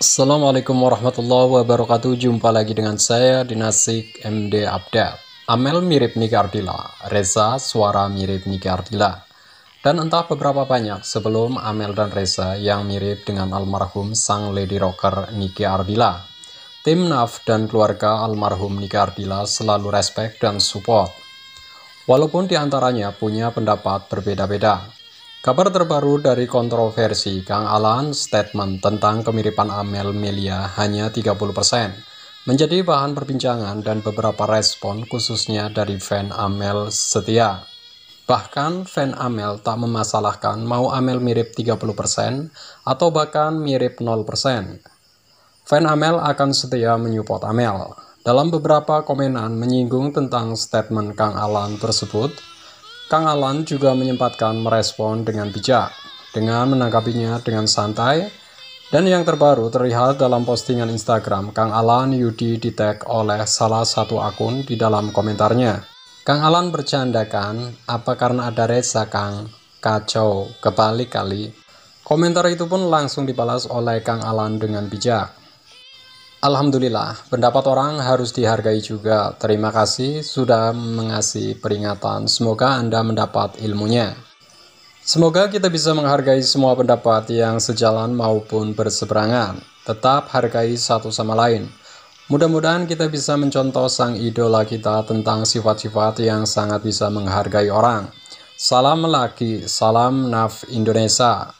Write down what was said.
Assalamualaikum warahmatullahi wabarakatuh Jumpa lagi dengan saya Dinasik MD Update Amel mirip Niki Ardila Reza suara mirip Niki Ardila Dan entah beberapa banyak sebelum Amel dan Reza yang mirip dengan almarhum sang lady rocker Niki Ardila Tim NAF dan keluarga almarhum Niki Ardila selalu respect dan support Walaupun diantaranya punya pendapat berbeda-beda Kabar terbaru dari kontroversi Kang Alan, statement tentang kemiripan Amel Melia hanya 30%, menjadi bahan perbincangan dan beberapa respon khususnya dari fan Amel setia. Bahkan fan Amel tak memasalahkan mau Amel mirip 30% atau bahkan mirip 0%. Fan Amel akan setia menyupport Amel. Dalam beberapa komenan menyinggung tentang statement Kang Alan tersebut, Kang Alan juga menyempatkan merespon dengan bijak, dengan menanggapinya dengan santai, dan yang terbaru terlihat dalam postingan Instagram Kang Alan Yudi di tag oleh salah satu akun di dalam komentarnya. Kang Alan bercandakan, apa karena ada Reza Kang? Kacau, kebalik kali. Komentar itu pun langsung dibalas oleh Kang Alan dengan bijak. Alhamdulillah, pendapat orang harus dihargai juga. Terima kasih sudah mengasih peringatan. Semoga Anda mendapat ilmunya. Semoga kita bisa menghargai semua pendapat yang sejalan maupun berseberangan. Tetap hargai satu sama lain. Mudah-mudahan kita bisa mencontoh sang idola kita tentang sifat-sifat yang sangat bisa menghargai orang. Salam lagi, salam naf Indonesia.